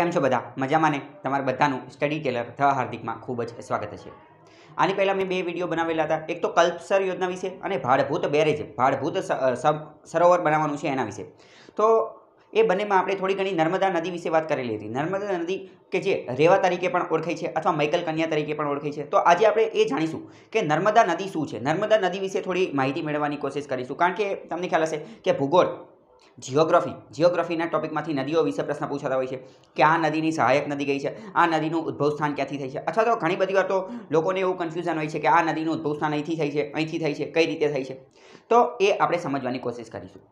કેમ છો બધા મજામાં ને તમારા બધાનું સ્ટડી ટેલર થ હાર્દિકમાં ખૂબ જ સ્વાગત છે આની પહેલાં મેં બે વિડીયો બનાવેલા હતા એક તો કલ્પસર યોજના વિશે અને ભાડભૂત બેરેજ ભાડભૂત સરોવર બનાવવાનું છે એના વિશે તો એ બંનેમાં આપણે થોડી ઘણી નર્મદા નદી વિશે વાત કરેલી હતી નર્મદા નદી કે જે રેવા તરીકે પણ ઓળખાય છે અથવા મૈકલ કન્યા તરીકે પણ ઓળખાય છે તો આજે આપણે એ જાણીશું કે નર્મદા નદી શું છે નર્મદા નદી વિશે થોડી માહિતી મેળવવાની કોશિશ કરીશું કારણ કે તમને ખ્યાલ હશે કે ભૂગોળ જિયોગ્રાફી જિયોગ્રાફીના ટોપિકમાંથી નદીઓ વિશે પ્રશ્ન પૂછાતા હોય છે કે આ નદીની સહાયક નદી ગઈ છે આ નદીનું ઉદ્ભવ સ્થાન ક્યાંથી થઈ છે અથવા તો ઘણી બધી વાર તો લોકોને એવું કન્ફ્યુઝન હોય છે કે આ નદીનું ઉદ્ભવ સ્થાન અહીંથી થઈ છે અહીંથી થઈ છે કઈ રીતે થઈ છે તો એ આપણે સમજવાની કોશિશ કરીશું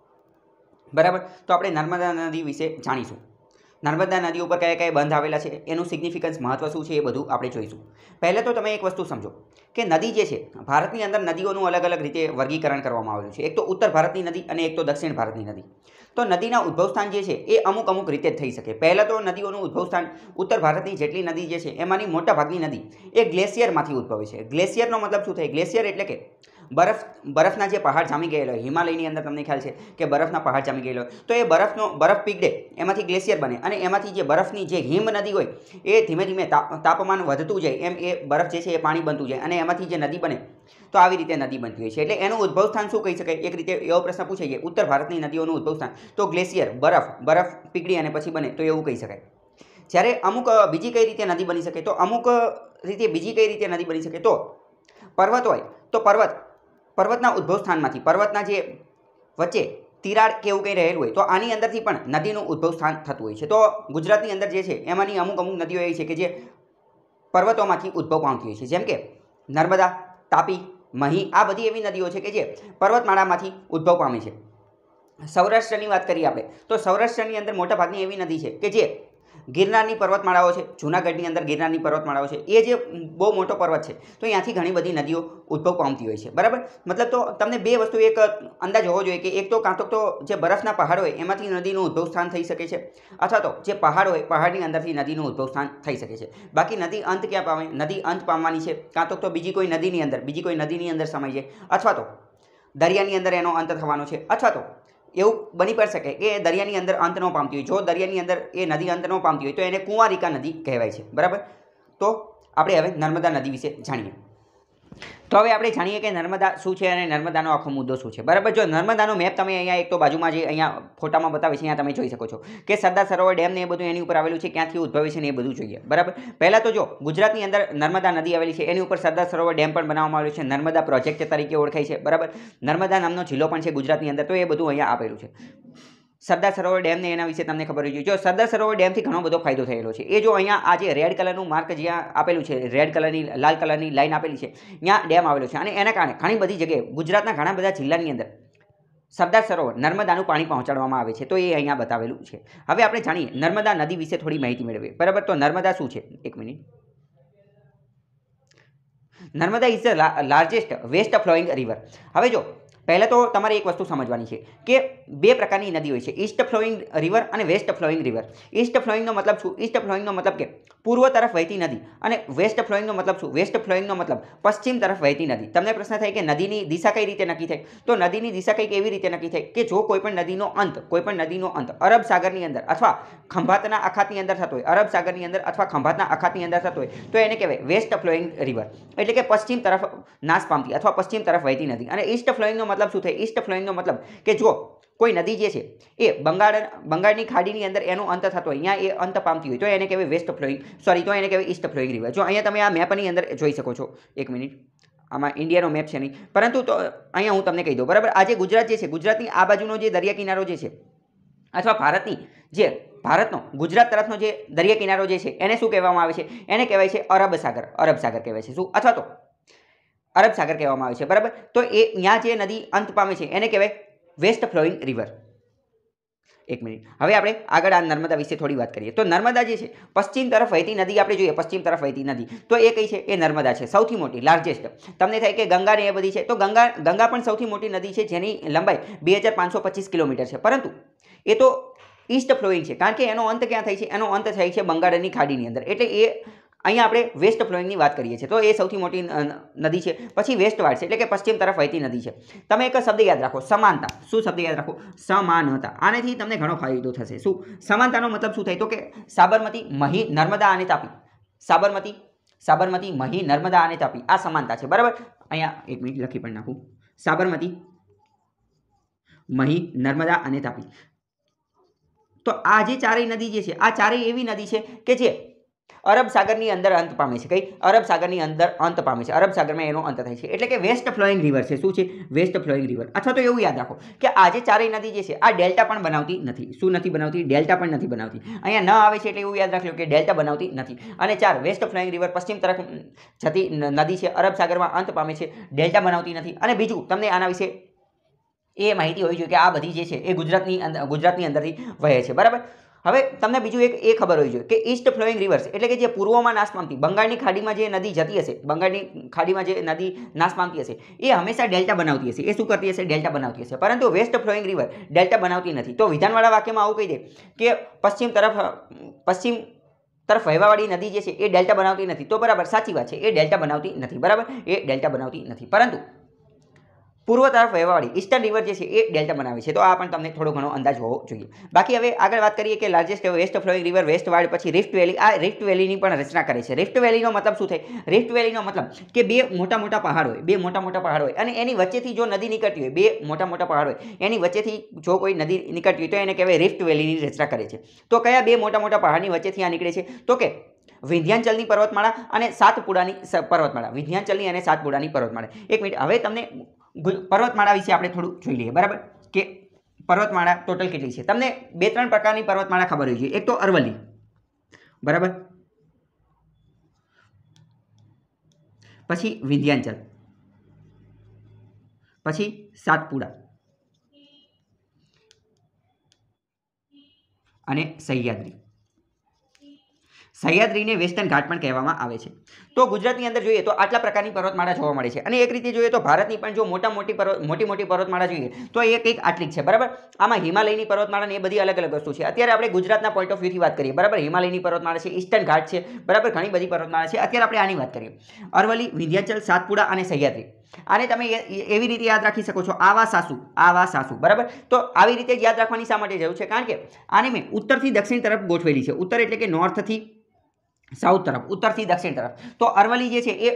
બરાબર તો આપણે નર્મદા નદી વિશે જાણીશું નર્મદા નદી ઉપર કયા કયા બંધ આવેલા છે એનું સિગ્નિફિકન્સ મહત્વ શું છે એ બધું આપણે જોઈશું પહેલાં તો તમે એક વસ્તુ સમજો કે નદી જે છે ભારતની અંદર નદીઓનું અલગ અલગ રીતે વર્ગીકરણ કરવામાં આવેલું છે એક તો ઉત્તર ભારતની નદી અને એક તો દક્ષિણ ભારતની નદી તો નદીના ઉદ્ભવસ્થાન જે છે એ અમુક અમુક રીતે થઈ શકે પહેલાં તો નદીઓનું ઉદ્ભવસ્થાન ઉત્તર ભારતની જેટલી નદી જે છે એમાંની મોટાભાગની નદી એ ગ્લેશિયરમાંથી ઉદ્ભવે છે ગ્લેશિયરનો મતલબ શું થાય ગ્લેશિયર એટલે કે બરફ બરફના જે પહાડ જામી ગયેલો હોય હિમાલયની અંદર તમને ખ્યાલ છે કે બરફના પહાડ જામી ગયેલો હોય તો એ બરફનો બરફ પીગડે એમાંથી ગ્લેશિયર બને અને એમાંથી જે બરફની જે હિમ નદી હોય એ ધીમે ધીમે તાપમાન વધતું જાય એમ એ બરફ જે છે એ પાણી બનતું જાય અને એમાંથી જે નદી બને તો આવી રીતે નદી બનતી હોય છે એટલે એનું ઉદ્ભવ સ્થાન શું કહી શકાય એક રીતે એવો પ્રશ્ન પૂછાઈ જાય ઉત્તર ભારતની નદીઓનું ઉદ્ભવ સ્થાન તો ગ્લેશિયર બરફ બરફ પીગળી અને પછી બને તો એવું કહી શકાય જ્યારે અમુક બીજી કઈ રીતે નદી બની શકે તો અમુક રીતે બીજી કઈ રીતે નદી બની શકે તો પર્વત હોય તો પર્વત પર્વતના ઉદ્ભવ પર્વતના જે વચ્ચે તિરાડ કે એવું કંઈ રહેલું હોય તો આની અંદરથી પણ નદીનું ઉદ્ભવ સ્થાન થતું હોય છે તો ગુજરાતની અંદર જે છે એમાંની અમુક અમુક નદીઓ એવી છે કે જે પર્વતોમાંથી ઉદ્ભવ પામતી હોય છે જેમ કે નર્મદા તાપી મહી આ બધી એવી નદીઓ છે કે જે પર્વતમાળામાંથી ઉદ્ભવ પામે છે સૌરાષ્ટ્રની વાત કરીએ આપણે તો સૌરાષ્ટ્રની અંદર મોટાભાગની એવી નદી છે કે જે ગિરનારની પર્વતમાળાઓ છે જૂનાગઢની અંદર ગિરનારની પર્વતમાળાઓ છે એ જે બહુ મોટો પર્વત છે તો અહીંયાથી ઘણી બધી નદીઓ ઉદ્ભવ પામતી હોય છે બરાબર મતલબ તો તમને બે વસ્તુ એક અંદાજ હોવો જોઈએ કે એક તો કાં તો જે બરફના પહાડ હોય એમાંથી નદીનું ઉદ્ભવ સ્થાન થઈ શકે છે અથવા તો જે પહાડ હોય પહાડની અંદરથી નદીનું ઉદ્ભવ સ્થાન થઈ શકે છે બાકી નદી અંત ક્યાં પામે નદી અંત પામવાની છે કાં તો બીજી કોઈ નદીની અંદર બીજી કોઈ નદીની અંદર સમાય છે અથવા તો દરિયાની અંદર એનો અંત થવાનો છે અથવા તો એવું બની પણ શકે કે એ દરિયાની અંદર અંત ન પામતી હોય જો દરિયાની અંદર એ નદી અંત ન પામતી હોય તો એને કુંવારિકા નદી કહેવાય છે બરાબર તો આપણે હવે નર્મદા નદી વિશે જાણીએ તો હવે આપણે જાણીએ કે નર્મદા શું છે અને નર્મદાનો આખો મુદ્દો શું છે બરાબર જો નર્મદાનો મેપ તમે અહીંયા એક તો બાજુમાં જે અહીંયા ફોટામાં બતાવે છે અહીંયા તમે જોઈ શકો છો કે સરદાર સરોવર ડેમ ને એ બધું એની ઉપર આવેલું છે ક્યાંથી ઉદભવે છે ને એ બધું જોઈએ બરાબર પહેલાં તો જો ગુજરાતની અંદર નર્મદા નદી આવેલી છે એની ઉપર સરદાર સરોવર ડેમ પણ બનાવવામાં આવ્યું છે નર્મદા પ્રોજેક્ટ તરીકે ઓળખાય છે બરાબર નર્મદા નામનો જિલ્લો પણ છે ગુજરાતની અંદર તો એ બધું અહીંયા આપેલું છે સરદાર સરોવર ડેમને એના વિશે તમને ખબર હોય છે જો સરદાર સરોવર ડેમથી ઘણો બધો ફાયદો થયેલો છે એ જો અહીંયા આ જે રેડ કલરનું માર્ક જ્યાં આપેલું છે રેડ કલરની લાલ કલરની લાઇન આપેલી છે ત્યાં ડેમ આવેલો છે અને એના કારણે ઘણી બધી જગ્યાએ ગુજરાતના ઘણા બધા જિલ્લાની અંદર સરદાર સરોવર નર્મદાનું પાણી પહોંચાડવામાં આવે છે તો એ અહીંયા બતાવેલું છે હવે આપણે જાણીએ નર્મદા નદી વિશે થોડી માહિતી મેળવીએ બરાબર તો નર્મદા શું છે એક minute Narmada is the largest west flowing river હવે જો પહેલાં તો તમારે એક વસ્તુ સમજવાની છે કે બે પ્રકારની નદી હોય છે ઈસ્ટ ફ્લોઈંગ રિવર અને વેસ્ટ ફ્લોઈંગ રિવર ઈસ્ટ ફ્લોઈંગનો મતલબ શું ઈસ્ટ ફ્લોઈંગનો મતલબ કે પૂર્વ તરફ વહેતી નદી અને વેસ્ટ ફ્લોઈંગનો મતલબ શું વેસ્ટ ફ્લોઈંગનો મતલબ પશ્ચિમ તરફ વહેતી નદી તમને પ્રશ્ન થાય કે નદીની દિશા કઈ રીતે નક્કી થાય તો નદીની દિશા કંઈક એવી રીતે નક્કી થાય કે જો કોઈપણ નદીનો અંત કોઈપણ નદીનો અંત અરબ સાગરની અંદર અથવા ખંભાતના અખાતની અંદર થતો હોય અરબ સાગરની અંદર અથવા ખંભાતના અખાતની અંદર થતો હોય તો એને કહેવાય વેસ્ટ ફ્લોઈંગ રિવર એટલે કે પશ્ચિમ તરફ નાશ પામતી અથવા પશ્ચિમ તરફ વહેતી નદી અને ઈસ્ટ ફ્લોઈંગનો મતલબ મતલબ શું થાય ઈસ્ટ ફ્લોઇંગનો મતલબ કે જો કોઈ નદી જે છે એ બંગાળ બંગાળની ખાડીની અંદર એનો અંત થતો અહીંયા એ અંત પામતી હોય તો એને કહેવાય વેસ્ટ ફ્લોઇંગ સોરી તો એને કહેવાય ઇસ્ટ ફ્લોઇંગ રિવર જો અહીંયા તમે આ મેપની અંદર જોઈ શકો છો એક મિનિટ આમાં ઇન્ડિયાનો મેપ છે નહીં પરંતુ તો અહીંયા હું તમને કહી દઉં બરાબર આજે ગુજરાત જે છે ગુજરાતની આ બાજુનો જે દરિયા કિનારો જે છે અથવા ભારતની જે ભારતનો ગુજરાત તરફનો જે દરિયા કિનારો જે છે એને શું કહેવામાં આવે છે એને કહેવાય છે અરબ સાગર અરબ સાગર કહેવાય છે શું અથવા તો અરબ સાગર કહેવામાં આવે છે બરાબર તો એ ત્યાં જે નદી અંત પામે છે એને કહેવાય વેસ્ટ ફ્લોઈંગ રિવર એક મિનિટ હવે આપણે આગળ આ નર્મદા વિશે થોડી વાત કરીએ તો નર્મદા જે છે પશ્ચિમ તરફ વહેતી નદી આપણે જોઈએ પશ્ચિમ તરફ વહેતી નદી તો એ કઈ છે એ નર્મદા છે સૌથી મોટી લાર્જેસ્ટ તમને થાય કે ગંગા ને એ બધી છે તો ગંગા ગંગા પણ સૌથી મોટી નદી છે જેની લંબાઈ બે કિલોમીટર છે પરંતુ એ તો ઈસ્ટ ફ્લોઈંગ છે કારણ કે એનો અંત ક્યાં થાય છે એનો અંત થાય છે બંગાળની ખાડીની અંદર એટલે એ અહીંયા આપણે વેસ્ટ ફ્લોઈંગની વાત કરીએ છીએ તો એ સૌથી મોટી નદી છે પછી વેસ્ટ વાઇડ છે એટલે કે પશ્ચિમ તરફ વહેતી નદી છે તમે એક શબ્દ યાદ રાખો સમાનતા શું શબ્દ યાદ રાખો સમાનતા આનાથી તમને ઘણો ફાયદો થશે શું સમાનતાનો મતલબ શું થાય તો કે સાબરમતી મહી નર્મદા અને તાપી સાબરમતી સાબરમતી મહી નર્મદા અને તાપી આ સમાનતા છે બરાબર અહીંયા એક મિનિટ લખી પણ નાખું સાબરમતી મહી નર્મદા અને તાપી તો આ જે ચારેય નદી જે છે આ ચારેય એવી નદી છે કે જે અરબ સાગરની અંદર અંત પામે છે કઈ અરબ સાગરની અંદર અંત પામે છે અરબ સાગરમાં એનો અંત થાય છે એટલે કે વેસ્ટ ફ્લોઈંગ રિવર છે શું છે વેસ્ટ ફ્લોઈંગ રિવર અથવા તો એવું યાદ રાખો કે આજે ચારેય નદી જે છે આ ડેલ્ટા પણ બનાવતી નથી શું નથી બનાવતી ડેલ્ટા પણ નથી બનાવતી અહીંયા ન આવે છે એટલે એવું યાદ રાખજો કે ડેલ્ટા બનાવતી નથી અને ચાર વેસ્ટ ફ્લોઈંગ રિવર પશ્ચિમ તરફ જતી નદી છે અરબ સાગરમાં અંત પામે છે ડેલ્ટા બનાવતી નથી અને બીજું તમને આના વિશે એ માહિતી હોવી જોઈએ કે આ બધી જે છે એ ગુજરાતની અંદર ગુજરાતની અંદરથી વહે છે બરાબર હવે તમને બીજું એક એ ખબર હોવી જોઈએ કે ઈસ્ટ ફ્લોઈંગ રિવર્સ એટલે કે જે પૂર્વમાં નાશ પામતી બંગાળની ખાડીમાં જે નદી જતી હશે બંગાળની ખાડીમાં જે નદી નાશ પામતી હશે એ હંમેશા ડેલ્ટા બનાવતી હશે એ શું કરતી હશે ડેલ્ટા બનાવતી હશે પરંતુ વેસ્ટ ફ્લોઈંગ રિવર ડેલ્ટા બનાવતી નથી તો વિધાનવાળા વાક્યમાં આવું કહી દે કે પશ્ચિમ તરફ પશ્ચિમ તરફ વહેવાવાળી નદી જે છે એ ડેલ્ટા બનાવતી નથી તો બરાબર સાચી વાત છે એ ડેલ્ટા બનાવતી નથી બરાબર એ ડેલ્ટા બનાવતી નથી પરંતુ પૂર્વ તરફ વહેવાવાળી ઈસ્ટર્ન રિવર જે છે એ ડેલ્ટા બનાવે છે તો આ પણ તમને થોડો ઘણો અંદાજ હોવો જોઈએ બાકી હવે આગળ વાત કરીએ કે largest west flowing river westward પછી રિફ્ટ વેલી આ રિફ્ટ વેલીની પણ રચના કરે છે રિફ્ટ વેલીનો મતલબ શું થાય રિફ્ટ વેલીનો મતલબ કે બે મોટા મોટા પહાડ હોય બે મોટા મોટા પહાડ હોય અને એની વચ્ચેથી જો નદી નીકળતી હોય બે મોટા મોટા પહાડ હોય એની વચ્ચેથી જો કોઈ નદી નીકળતી હોય તો એને કહેવાય રિફ્ટ વેલીની રચના કરે છે તો કયા બે મોટા મોટા પહાડની વચ્ચેથી આ નીકળે છે તો કે વિંધ્યાંચલની પર્વતમાળા અને સાતપુડાની પર્વતમાળા વિંધ્યાંચલની અને સાતપુડાની પર્વતમાળા એક મિનિટ હવે તમને પર્વતમાળા વિશે આપણે થોડું જોઈ લઈએ બરાબર કે પર્વતમાળા ટોટલ કેટલી છે તમને બે ત્રણ પ્રકારની પર્વતમાળા ખબર હોય છે એક તો અરવલ્લી બરાબર પછી વિંધ્યાંચલ પછી સાતપુડા અને સહ્યાદ્રી સહ્યાદ્રીને વેસ્ટર્ન ઘાટ પણ કહેવામાં આવે છે તો ગુજરાતની અંદર જોઈએ તો આટલા પ્રકારની પર્વતમાળા જોવા મળે છે અને એક રીતે જોઈએ તો ભારતની પણ જો મોટા મોટી પર્વત મોટી મોટી પર્વતમાળા જોઈએ તો એ કંઈક આટલી જ છે બરાબર આમાં હિમાલયની પર્વતમાળા એ બધી અલગ અલગ વસ્તુ છે અત્યારે આપણે ગુજરાતના પોઈન્ટ ઓફ વ્યૂથી વાત કરીએ બરાબર હિમાલયની પર્વતમાળા છે ઈસ્ટર્ન ઘાટ છે બરાબર ઘણી બધી પર્વતમાળા છે અત્યારે આપણે આની વાત કરીએ અરવલી વિંધ્યાચલ સાતપુડા અને સહ્યાદ્રી આને તમે એવી રીતે યાદ રાખી શકો છો આવા સાસુ આવા સાસુ બરાબર તો આવી રીતે યાદ રાખવાની શા માટે જરૂર છે કારણ કે આને મેં ઉત્તરથી દક્ષિણ તરફ ગોઠવેલી છે ઉત્તર એટલે કે નોર્થથી સાઉથ તરફ ઉત્તરથી દક્ષિણ તરફ તો અરવલી જે છે એ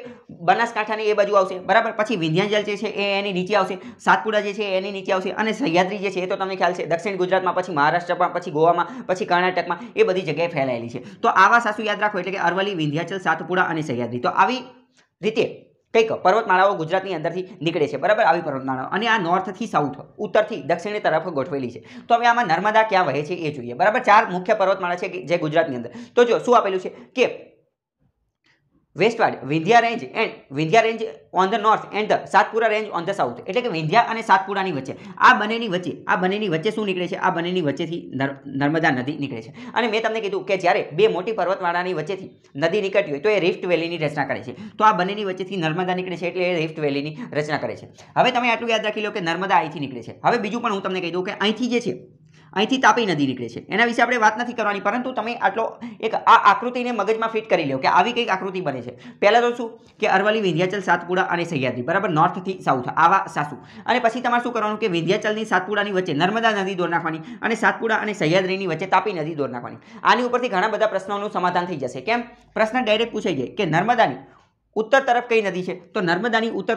બનાસકાંઠાની એ બાજુ આવશે બરાબર પછી વિંધ્યાચલ જે છે એ એની નીચે આવશે સાતપુડા જે છે એની નીચે આવશે અને સહ્યાદ્રી જે છે એ તો તમને ખ્યાલ છે દક્ષિણ ગુજરાતમાં પછી મહારાષ્ટ્રમાં પછી ગોવામાં પછી કર્ણાટકમાં એ બધી જગ્યાએ ફેલાયેલી છે તો આવા સાસુ યાદ રાખો એટલે કે અરવલ્લી વિંધ્યાચલ સાતપુડા અને સહ્યાદ્રી તો આવી રીતે કંઈક પર્વતમાળાઓ ગુજરાતની અંદરથી નીકળે છે બરાબર આવી પર્વતમાળાઓ અને આ નોર્થથી સાઉથ ઉત્તરથી દક્ષિણ તરફ ગોઠવેલી છે તો હવે આમાં નર્મદા ક્યાં વહે છે એ જોઈએ બરાબર ચાર મુખ્ય પર્વતમાળા છે જે ગુજરાતની અંદર તો જો શું આપેલું છે કે westward Vindhya range and Vindhya range on the north and the Satpura range on the south એટલે કે વિંધ્યા અને સાતપુરાની વચ્ચે આ બંનેની વચ્ચે આ બંનેની વચ્ચે શું નીકળે છે આ બંનેની વચ્ચેથી નર્મદા નદી નીકળે છે અને મેં તમને કીધું કે જ્યારે બે મોટી પર્વતવાળાની વચ્ચેથી નદી નીકળતી હોય તો એ રિફ્ટ વેલીની રચના કરે છે તો આ બંનેની વચ્ચેથી નર્મદા નીકળે છે એટલે એ રિફ્ટ વેલીની રચના કરે છે હવે તમે આટલું યાદ રાખી લો કે નર્મદા અહીંથી નીકળે છે હવે બીજું પણ હું તમને કહી દઉં કે અહીંથી જે છે અહીંથી તાપી નદી નીકળે છે એના વિશે આપણે વાત નથી કરવાની પરંતુ તમે આટલો એક આ આકૃતિને મગજમાં ફિટ કરી લો કે આવી કંઈક આકૃતિ બને છે પહેલાં તો શું કે અરવલ્લી વિંધ્યાચલ સાતપુડા અને સહ્યાદ્રી બરાબર નોર્થથી સાઉથ આવા સાસુ અને પછી તમારે શું કરવાનું કે વિંધ્યાચલની સાતપુડાની વચ્ચે નર્મદા નદી દોર નાખવાની અને સાતપુડા અને સહ્યાદ્રીની વચ્ચે તાપી નદી દોર નાખવાની આની ઉપરથી ઘણા બધા પ્રશ્નોનું સમાધાન થઈ જશે કેમ પ્રશ્ન ડાયરેક્ટ પૂછાઈ જાય કે નર્મદાની ઉત્તર તરફ કઈ નદી છે તો નર્મદાની ઉત્તર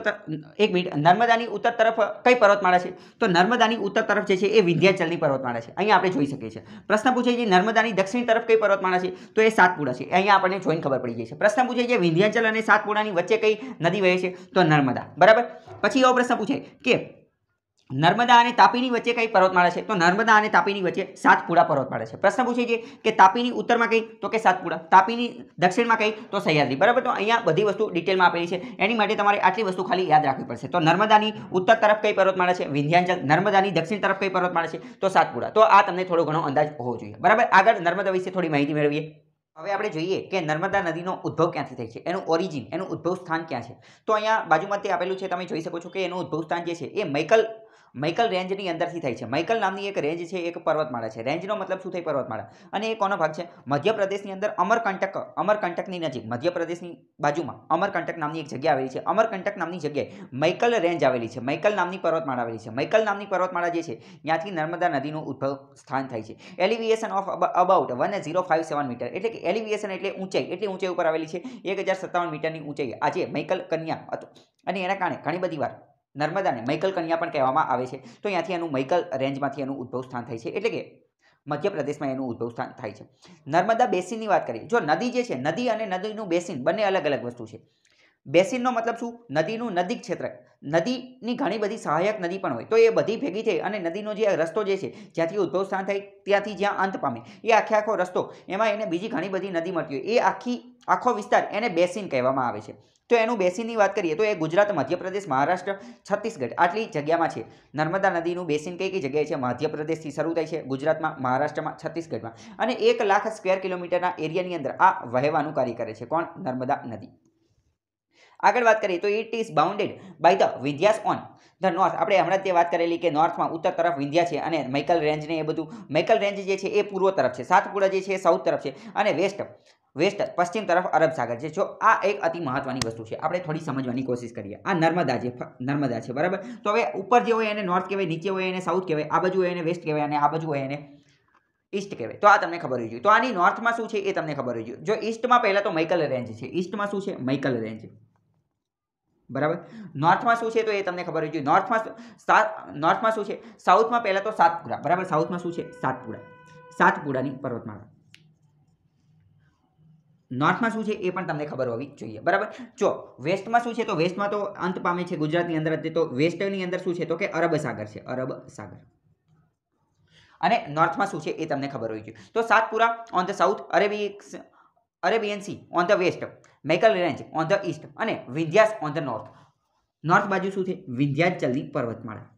એક મિનિટ નર્મદાની ઉત્તર તરફ કઈ પર્વતમાળા છે તો નર્મદાની ઉત્તર તરફ જે છે એ વિંધ્યાચલની પર્વતમાળા છે અહીંયા આપણે જોઈ શકીએ છીએ પ્રશ્ન પૂછે છે નર્મદાની દક્ષિણ તરફ કઈ પર્વતમાળા છે તો એ સાતપુડા છે અહીંયા આપણને જોઈને ખબર પડી જાય છે પ્રશ્ન પૂછે છે વિંધ્યાચલ અને સાતપુડાની વચ્ચે કઈ નદી વહે છે તો નર્મદા બરાબર પછી એવો પ્રશ્ન પૂછે કે નર્મદા અને તાપીની વચ્ચે કઈ પર્વતમાળા છે તો નર્મદા અને તાપીની વચ્ચે સાતપુડા પર્વતમાળા છે પ્રશ્ન પૂછે છે કે તાપીની ઉત્તરમાં કઈ તો કે સાતપુડા તાપીની દક્ષિણમાં કઈ તો સહ્યાદ્રી બરાબર તો અહીંયા બધી વસ્તુ ડિટેલમાં આપેલી છે એની માટે તમારે આટલી વસ્તુ ખાલી યાદ રાખવી પડશે તો નર્મદાની ઉત્તર તરફ કઈ પર્વતમાળા છે વિંધ્યાંચલ નર્મદાની દક્ષિણ તરફ કઈ પર્વતમાળા છે તો સાતપુડા તો આ તમને થોડો ઘણો અંદાજ હોવો જોઈએ બરાબર આગળ નર્મદા વિશે થોડી માહિતી મેળવીએ હવે આપણે જોઈએ કે નર્મદા નદીનો ઉદ્ભવ ક્યાંથી થાય છે એનું ઓરિજિન એનું ઉદ્ભવ સ્થાન ક્યાં છે તો અહીંયા બાજુમાં તે આપેલું છે તમે જોઈ શકો છો કે એનું ઉદ્ભવ સ્થાન જે છે એ મૈકલ મૈકલ રેન્જની અંદરથી થાય છે મૈકલ નામની એક રેન્જ છે એક પર્વતમાળા છે રેન્જનો મતલબ શું થાય પર્વતમાળા અને એ કોનો ભાગ છે મધ્યપ્રદેશની અંદર અમરકંટક અમરકંટકની નજીક મધ્યપ્રદેશની બાજુમાં અમરકંટક નામની એક જગ્યા આવેલી છે અમરકંટક નામની જગ્યાએ મૈકલ રેન્જ આવેલી છે મૈકલ નામની પર્વતમાળા આવેલી છે મૈકલ નામની પર્વતમાળા જે છે ત્યાંથી નર્મદા નદીનું ઉદ્ભવ સ્થાન થાય છે elevation of about one zero five seven metre એટલે કે એલિવિએશન એટલે ઊંચાઈ એટલી ઊંચાઈ ઉપર આવેલી છે એક હજાર સત્તાવન મીટરની ઊંચાઈ આજે મૈકલ કન્યા અને એના કારણે ઘણી બધી વાર નર્મદાને મૈકલ કન્યા પણ કહેવામાં આવે છે તો અહીંયાથી એનું મૈકલ રેન્જમાંથી એનું ઉદ્ભવ સ્થાન થાય છે એટલે કે મધ્યપ્રદેશમાં એનું ઉદ્ભવ સ્થાન થાય છે નર્મદા બેસિનની વાત કરીએ જો નદી જે છે નદી અને નદીનું બેસિન બંને અલગ અલગ વસ્તુ છે બેસિનનો મતલબ શું નદીનું નદી ક્ષેત્ર નદીની ઘણી બધી સહાયક નદી પણ હોય તો એ બધી ભેગી થઈ અને નદીનો જે રસ્તો જે છે જ્યાંથી ઉદ્ભવ સ્થાન થાય ત્યાંથી જ્યાં અંત પામે એ આખે આખો રસ્તો એમાં એને બીજી ઘણી બધી નદી મળતી હોય એ આખી આખો વિસ્તાર એને બેસિન કહેવામાં આવે છે તો એનું બેસિનની વાત કરીએ તો એ ગુજરાત મધ્યપ્રદેશ મહારાષ્ટ્ર છત્તીસગઢ આટલી જગ્યામાં છે નર્મદા નદીનું બેસિન કઈ કઈ જગ્યાએ છે મધ્યપ્રદેશથી શરૂ થાય છે ગુજરાતમાં મહારાષ્ટ્રમાં છત્તીસગઢમાં અને એક લાખ સ્ક્વેર કિલોમીટરના એરિયાની અંદર આ વહેવાનું કાર્ય કરે છે કોણ નર્મદા નદી આગળ વાત કરીએ તો it is bounded by the Vindhyas on the north આપણે હમણાં તે વાત કરેલી કે નોર્થમાં ઉત્તર તરફ વિંધ્યા છે અને મૈકલ રેન્જને એ બધું મૈકલ રેન્જ જે છે એ પૂર્વ તરફ છે સાતપુડા જે છે એ સાઉથ તરફ છે અને વેસ્ટ વેસ્ટ પશ્ચિમ તરફ અરબ સાગર છે જો આ એક અતિ મહત્વની વસ્તુ છે આપણે થોડી સમજવાની કોશિશ કરીએ આ નર્મદા છે નર્મદા છે બરાબર તો હવે ઉપર જે હોય એને નોર્થ કહેવાય નીચે હોય એને સાઉથ કહેવાય આ બાજુ હોય એને વેસ્ટ કહેવાય અને આ બાજુ હોય એને ઈસ્ટ કહેવાય તો આ તમને ખબર હોવી જોઈએ તો આની નોર્થમાં શું છે એ તમને ખબર હોવી જો ઈસ્ટમાં પહેલાં તો મૈકલ રેન્જ છે ઈસ્ટમાં શું છે મૈકલ રેન્જ બરાબર નોર્થમાં શું છે તો એ તમને ખબર હોવી જોઈએ નોર્થમાં નોર્થમાં શું છે સાઉથમાં પહેલાં તો સાતપુરા બરાબર સાઉથમાં શું છે સાતપુરા સાતપુરાની પર્વતમાળા નોર્થમાં શું છે એ પણ તમને ખબર હોવી જોઈએ બરાબર જો વેસ્ટમાં શું છે તો વેસ્ટમાં તો અંત પામે છે ગુજરાતની અંદર તો વેસ્ટની અંદર શું છે તો કે અરબ સાગર છે અરબ સાગર અને નોર્થમાં શું છે એ તમને ખબર હોવી જોઈએ તો સાતપુરા ઓન ધ સાઉથ અરેબી Arabian sea on the west Maikal range on the east અને Vindhyas on the north north બાજુ શું છે વિંધ્યાચલની પર્વતમાળા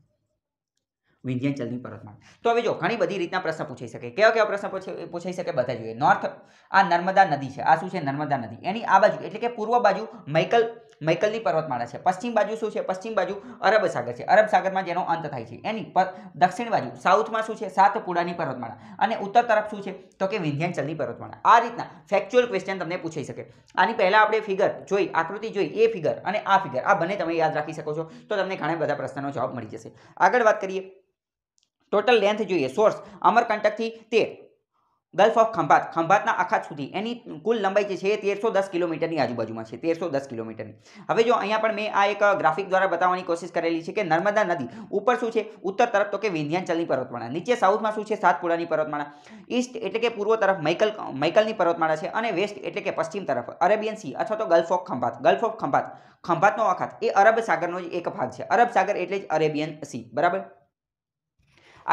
વિંધ્યાંચલની પર્વતમાળા તો હવે જો ઘણી બધી રીતના પ્રશ્ન પૂછાઈ શકે કેવા કેવા પ્રશ્ન પૂછાઈ શકે બધા જોઈએ નોર્થ આ નર્મદા નદી છે આ શું છે નર્મદા નદી એની આ બાજુ એટલે કે પૂર્વ બાજુ મૈકલ મૈકલની પર્વતમાળા છે પશ્ચિમ બાજુ શું છે પશ્ચિમ બાજુ અરબ સાગર છે અરબ સાગરમાં જેનો અંત થાય છે એની દક્ષિણ બાજુ સાઉથમાં શું છે સાતપુડાની પર્વતમાળા અને ઉત્તર તરફ શું છે તો કે વિંધ્યાંચલની પર્વતમાળા આ રીતના ફેક્ચ્યુઅલ ક્વેશ્ચન તમને પૂછાઈ શકે આની પહેલાં આપણે ફિગર જોઈ આકૃતિ જોઈ એ ફિગર અને આ ફિગર આ બંને તમે યાદ રાખી શકો છો તો તમને ઘણા બધા પ્રશ્નનો જવાબ મળી જશે આગળ વાત કરીએ ટોટલ લેન્થ જોઈએ સોર્સ અમરકંટકથી તે ગલ્ફ ઓફ ખંભાત ખંભાતના આખા સુધી એની કુલ લંબાઈ જે છે એ તેરસો દસ કિલોમીટરની આજુબાજુમાં છે તેરસો દસ કિલોમીટરની હવે જો અહીંયા પણ મેં આ એક ગ્રાફિક દ્વારા બતાવવાની કોશિશ કરેલી છે કે નર્મદા નદી ઉપર શું છે ઉત્તર તરફ તો કે વિંધ્યાંચલની પર્વતમાળા નીચે સાઉથમાં શું છે સાતપુડાની પર્વતમાળા ઈસ્ટ એટલે કે પૂર્વ તરફ મૈકલ મૈકલની પર્વતમાળા છે અને વેસ્ટ એટલે કે પશ્ચિમ તરફ અરેબિયન સી અથવા તો gulf of Khambhat gulf of Khambhat ખંભાતનો અખાત એ અરબ સાગરનો જ એક ભાગ છે અરબ સાગર એટલે જ અરેબિયન સી બરાબર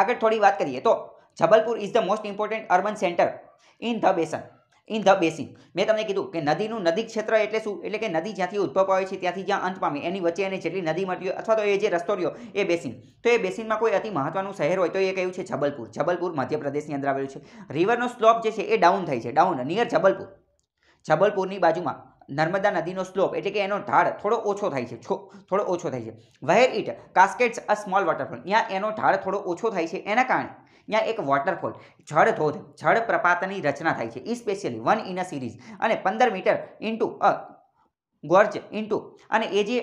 આગળ થોડી વાત કરીએ તો Jabalpur is the most important urban centre in the basin in the basin મેં તમને કીધું કે નદીનું નદી ક્ષેત્ર એટલે શું એટલે કે નદી જ્યાંથી ઉદ્ભવ આવે છે ત્યાંથી જ્યાં અંત પામે એની વચ્ચે એને જેટલી નદી મળતી હોય અથવા તો એ જે રસ્તો રહ્યો એ બેસિન તો એ બેસિનમાં કોઈ અતિ મહત્વનું શહેર હોય તો એ કહ્યું છે જબલપુર જબલપુર મધ્યપ્રદેશની અંદર આવેલું છે રીવરનો સ્લોપ જે છે એ ડાઉન થાય છે ડાઉન નિયર જબલપુર જબલપુરની બાજુમાં નર્મદા નદીનો સ્લોપ એટલે કે એનો ઢાળ થોડો ઓછો થાય છે થોડો ઓછો થાય છે where it cascades a small waterfall ત્યાં એનો ઢાળ થોડો ઓછો થાય છે એના કારણે ત્યાં એક વોટરફોલ જળ ધોધ જળ પ્રપાતની રચના થાય છે especially one in a series અને પંદર metre into a gorge into અને એ જે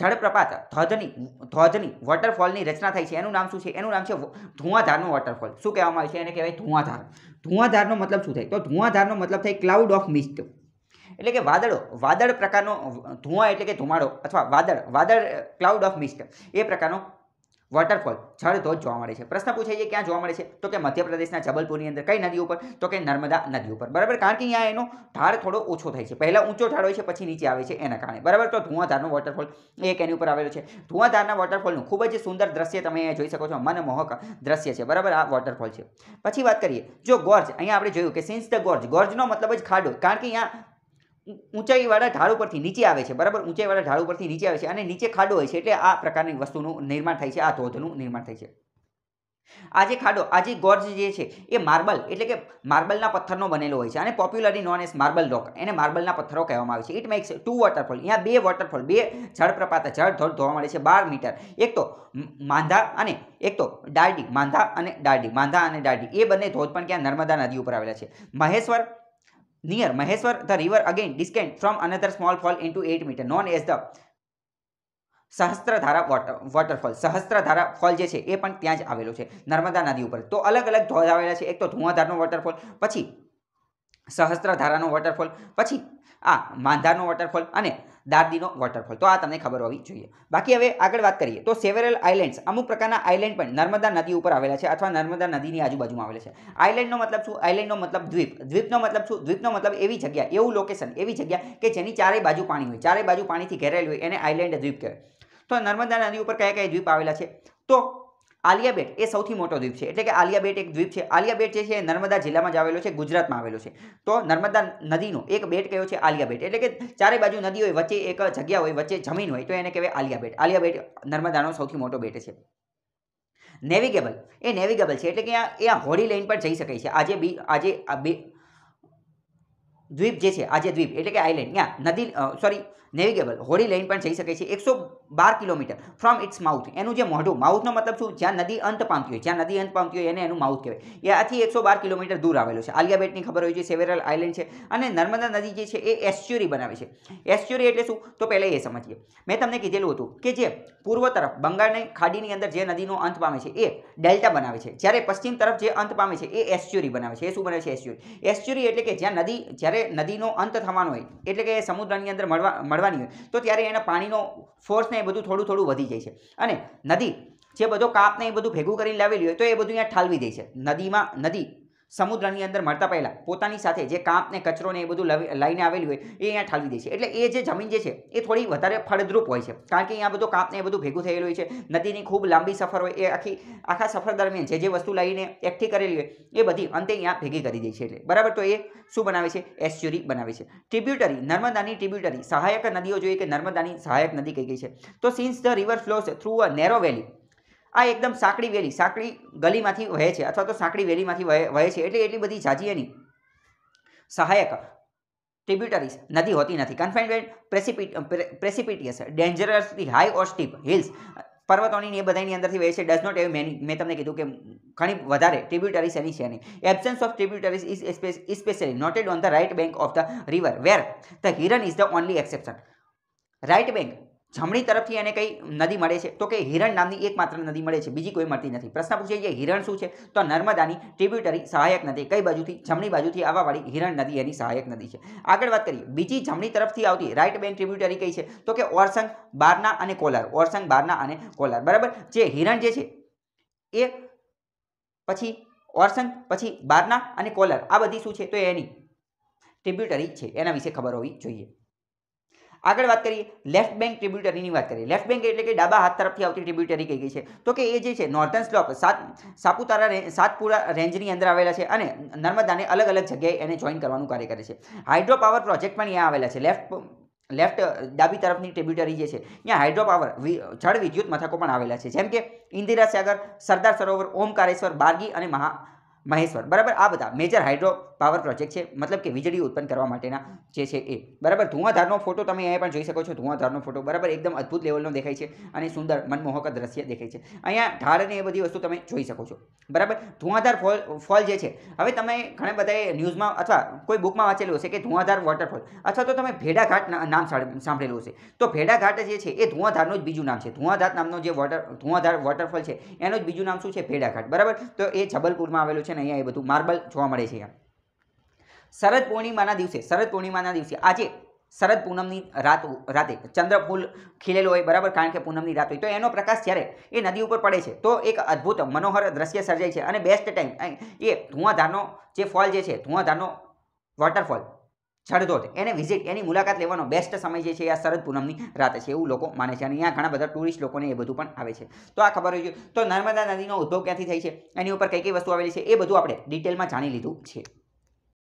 જળપ્રપાત ધોધની ધોધની વોટરફોલની રચના થાય છે એનું નામ શું છે એનું નામ છે ધુઆધારનો વોટરફોલ શું કહેવામાં આવે છે એને કહેવાય ધુઆધાર ધુઆધારનો મતલબ શું થાય તો ધુઆધારનો મતલબ થાય ક્લાઉડ ઓફ મિસ્ટ એટલે કે વાદળો વાદળ પ્રકારનો ધુઆ એટલે કે ધુમાડો અથવા વાદળ વાદળ ક્લાઉડ ઓફ મિસ્ટ એ પ્રકારનો વોટરફોલ ધોધ જોવા મળે છે પ્રશ્ન પૂછાય છે ક્યાં જોવા મળે છે તો કે મધ્યપ્રદેશના જબલપુરની અંદર કઈ નદી ઉપર તો કે નર્મદા નદી ઉપર બરાબર કારણ કે અહીંયા એનો ઢાળ થોડો ઓછો થાય છે પહેલાં ઊંચો ઢાળ હોય છે પછી નીચે આવે છે એના કારણે બરાબર તો ધુઆધારનો વોટરફોલ એક એની ઉપર આવેલો છે ધુઆધારના વોટરફોલનું ખૂબ જ સુંદર દ્રશ્ય તમે અહીંયા જોઈ શકો છો મનમોહક દ્રશ્ય છે બરાબર આ વોટરફોલ છે પછી વાત કરીએ જો ગોર્જ અહીંયા આપણે જોયું કે સિન્સ ધ ગોર્જ ગોર્જનો મતલબ જ ખાડો કારણ કે અહીંયા ઊંચાઈવાળા ઢાળ ઉપરથી નીચે આવે છે બરાબર ઊંચાઈવાળા ઢાળ ઉપરથી નીચે આવે છે અને નીચે ખાડો હોય છે એટલે આ પ્રકારની વસ્તુનું નિર્માણ થાય છે આ ધોધનું નિર્માણ થાય છે આ જે ખાડો આજે ગોર્જ જે છે એ માર્બલ એટલે કે માર્બલના પથ્થરનો બનેલો હોય છે અને popularly known as marble rock એને માર્બલના પથ્થરો કહેવામાં આવે છે ઇટ મેક્સ ટુ વોટરફોલ અહીંયા બે વોટરફોલ બે જળપ્રપાત જળ ધોધ ધોવા મળે છે બાર મીટર એક તો માંધા અને એક તો ડારડી માંધા અને ડારડી માંધા અને ડારડી એ બંને ધોધ પણ ક્યાં નર્મદા નદી ઉપર આવેલા છે Maheshwar near Maheswar, the river again descends from another small fall into 8 meter, known as the Sahastradhara water waterfall Sahastradhara fall જે છે એ પણ ત્યાં જ આવેલો છે નર્મદા નદી ઉપર તો અલગ અલગ ધોધ આવેલા છે એક તો ધુઆધારનો વોટરફોલ પછી સહસ્ત્રધારાનો વોટરફોલ પછી આ માંધારનો વોટરફોલ અને દાર્દીનો વોટરફોલ તો આ તમને ખબર હોવી જોઈએ બાકી હવે આગળ વાત કરીએ તો સેવેરલ આઇલેન્ડ્સ અમુક પ્રકારના આઇલેન્ડ પણ નર્મદા નદી ઉપર આવેલા છે અથવા નર્મદા નદીની આજુબાજુમાં આવેલા છે આઇલેન્ડનો મતલબ શું આઇલેન્ડનો મતલબ દ્વીપ દ્વીપનો મતલબ શું દ્વીપનો મતલબ એવી જગ્યા એવું લોકેશન એવી જગ્યા કે જેની ચારેય બાજુ પાણી હોય ચારેય બાજુ પાણીથી ઘેરાયેલું હોય એને આઇલેન્ડ દ્વીપ કહેવાય તો નર્મદા નદી ઉપર કયા કયા દ્વીપ આવેલા છે તો આલિયા બેટ એ સૌથી મોટો દ્વીપ છે એટલે કે આલિયા બેટ એક દ્વીપ છે આલિયા બેટ જે છે નર્મદા જિલ્લામાં જ આવેલો છે ગુજરાતમાં આવેલો છે તો નર્મદા નદીનો એક બેટ કયો છે આલિયા બેટ એટલે કે ચારે બાજુ નદી હોય વચ્ચે એક જગ્યા હોય વચ્ચે જમીન હોય તો એને કહેવાય આલિયા બેટ આલિયા બેટ નર્મદાનો સૌથી મોટો બેટ છે નેવિગેબલ એ નેવિગેબલ છે એટલે કે આ હોડી લઈને પણ જઈ શકે છે આજે બી આજે આ બે દ્વીપ જે છે આજે દ્વીપ એટલે કે આઈલેન્ડ ત્યાં નદી સોરી નેવિગેબલ હોડી લેન પણ જઈ શકે છે એકસો બાર કિલોમીટર ફ્રોમ ઇટ્સ માઉથ એનું જે મોઢું માઉથનો મતલબ શું જ્યાં નદી અંત પામતી હોય જ્યાં નદી અંત પામતી હોય એને એનું માઉથ કહેવાય યાથી એકસો બાર કિલોમીટર દૂર આવેલું છે આલિયાબેટની ખબર હોય છે સેવેરલ આઇલેન્ડ છે અને નર્મદા નદી જે છે એ એસ્ચ્યુરી બનાવે છે એસ્ચ્યુરી એટલે શું તો પહેલાં એ સમજીએ મેં તમને કીધેલું હતું કે જે પૂર્વ તરફ બંગાળની ખાડીની અંદર જે નદીનો અંત પામે છે એ ડેલ્ટા બનાવે છે જ્યારે પશ્ચિમ તરફ જે અંત પામે છે એ એસ્ચ્યુરી બનાવે છે એ શું બને છે એસ્ચ્યુરી એસ્ચ્યુરી એટલે કે જ્યાં નદી જ્યારે નદીનો અંત થવાનો હોય એટલે કે એ સમુદ્રની અંદર મળવા કાઢવાની હોય તો ત્યારે એના પાણીનો ફોર્સ ને એ બધું થોડું થોડું વધી જાય છે અને નદી જે બધો કાપને એ બધું ભેગું કરીને લાવેલી હોય તો એ બધું અહીંયા ઠાલવી દે છે નદીમાં નદી સમુદ્રની અંદર મળતા પહેલાં પોતાની સાથે જે કાંપ ને કચરો ને એ બધું લઈને આવેલું હોય એ અહીંયા ઠાલવી દે છે એટલે એ જે જમીન જે છે એ થોડી વધારે ફળદ્રુપ હોય છે કારણ કે અહીંયા બધું કાંપ ને એ બધું ભેગું થયેલું હોય છે નદીની ખૂબ લાંબી સફર હોય એ આખી આખા સફર દરમિયાન જે જે વસ્તુ લઈને એકઠી કરેલી હોય એ બધી અંતે અહીંયા ભેગી કરી દે છે એટલે બરાબર તો એ શું બનાવે છે એસ્યુરી બનાવે છે ટ્રિબ્યુટરી નર્મદાની ટ્રિબ્યુટરી સહાયક નદીઓ જોઈએ કે નર્મદાની સહાયક નદી કઈ ગઈ છે તો since the river flows through a narrow valley આ એકદમ સાંકડી વેલી સાંકડી ગલીમાંથી વહે છે અથવા તો સાંકડી વેલીમાંથી વહે વહે છે એટલે એટલી બધી જાજી એની સહાયક ટ્રિબ્યુટરીઝ નદી હોતી નથી કન્ફાઇનમેન્ટ પ્રેસિપિટ પ્રેસિપિટિયસ ડેન્જરસથી હાઈ ઓર સ્ટીપ હિલ્સ પર્વતોની એ બધાની અંદરથી વહે છે ડઝ નોટ એવ મેની મેં તમને કીધું કે ઘણી વધારે ટ્રિબ્યુટરીઝ એની છે નહીં absence of tributaries is specially noted on the right bank of the river where the Hiran is the only exception right bank જમણી તરફથી એને કઈ નદી મળે છે તો કે હિરણ નામની એકમાત્ર નદી મળે છે બીજી કોઈ મળતી નથી પ્રશ્ન પૂછીએ હિરણ શું છે તો નર્મદાની ટ્રિબ્યુટરી સહાયક નદી કઈ બાજુથી જમણી બાજુથી આવવાવાળી હિરણ નદી એની સહાયક નદી છે આગળ વાત કરીએ બીજી જમણી તરફથી આવતી રાઇટ બેન ટ્રિબ્યુટરી કઈ છે તો કે ઓરસંગ બારના અને કોલાર ઓરસંગ બારના અને કોલાર બરાબર જે હિરણ જે છે એ પછી ઓરસંગ પછી બારના અને કોલાર આ બધી શું છે તો એની ટ્રિબ્યુટરી છે એના વિશે ખબર હોવી જોઈએ આગળ વાત કરીએ લેફ્ટ બેંક ટ્રિબ્યુટરીની વાત કરીએ લેફ્ટ બેંક એટલે કે ડાબા હાથ તરફથી આવતી ટ્રિબ્યુટરી કહી ગઈ છે તો કે એ જે છે નોર્ધન સ્લોપ સાત સાપુતારા સાતપુરા રેન્જની અંદર આવેલા છે અને નર્મદાને અલગ અલગ જગ્યાએ એને જોઈન કરવાનું કાર્ય કરે છે હાઇડ્રો પાવર પ્રોજેક્ટ પણ અહીંયા આવેલા છે લેફ્ટ લેફ્ટ ડાબી તરફની ટ્રિબ્યુટરી જે છે ત્યાં હાઇડ્રો પાવર જળ વિદ્યુત મથકો પણ આવેલા છે જેમ કે ઇન્દિરા સાગર સરદાર સરોવર ઓમકારેશ્વર બારગી અને મહા મહેશ્વર બરાબર આ બધા મેજર હાઇડ્રો પાવર પ્રોજેક્ટ છે મતલબ કે વીજળી ઉત્પન્ન કરવા માટેના જે છે એ બરાબર ધુઆધારનો ફોટો તમે અહીંયા પણ જોઈ શકો છો ધુઆધારનો ફોટો બરાબર એકદમ અદભુત લેવલનો દેખાય છે અને સુંદર મનમોહક દ્રશ્ય દેખાય છે અહીંયા ઢાળ એ બધી વસ્તુ તમે જોઈ શકો છો બરાબર ધુઆધાર ફોલ ફોલ જે છે હવે તમે ઘણા બધાએ ન્યૂઝમાં અથવા કોઈ બુકમાં વાંચેલું હશે કે ધુઆધાર વોટરફોલ અથવા તો તમે ભેડાઘાટ નામ સાંભળેલું હશે તો ભેડાઘાટ જે છે એ ધુઆધારનું જ બીજું નામ છે ધુઆધાર નામનો જે વોટર ધુઆધાર વોટરફોલ છે એનું જ બીજું નામ શું છે ભેડાઘાટ બરાબર તો એ જબલપુરમાં આવેલું છે ને અહીંયા એ બધું માર્બલ જોવા મળે છે શરદ પૂર્ણિમાના દિવસે શરદ પૂર્ણિમાના દિવસે આજે શરદ પૂનમની રાત રાતે ચંદ્રફૂલ ખીલેલો હોય બરાબર કારણ કે પૂનમની રાત હોય તો એનો પ્રકાશ જ્યારે એ નદી ઉપર પડે છે તો એક અદ્ભુત મનોહર દ્રશ્ય સર્જાય છે અને બેસ્ટ ટાઈમ એ ધુઆધારનો જે ફોલ જે છે ધુઆધારનો વોટરફોલ જળધોધ એને વિઝિટ એની મુલાકાત લેવાનો બેસ્ટ સમય જે છે આ શરદ પૂનમની રાત છે એવું લોકો માને છે અને અહીંયા ઘણા બધા ટુરિસ્ટ લોકોને એ બધું પણ આવે છે તો આ ખબર હોય તો નર્મદા નદીનો ઉદ્ભવ ક્યાંથી થઈ છે એની ઉપર કઈ કઈ વસ્તુ આવેલી છે એ બધું આપણે ડિટેલમાં જાણી લીધું છે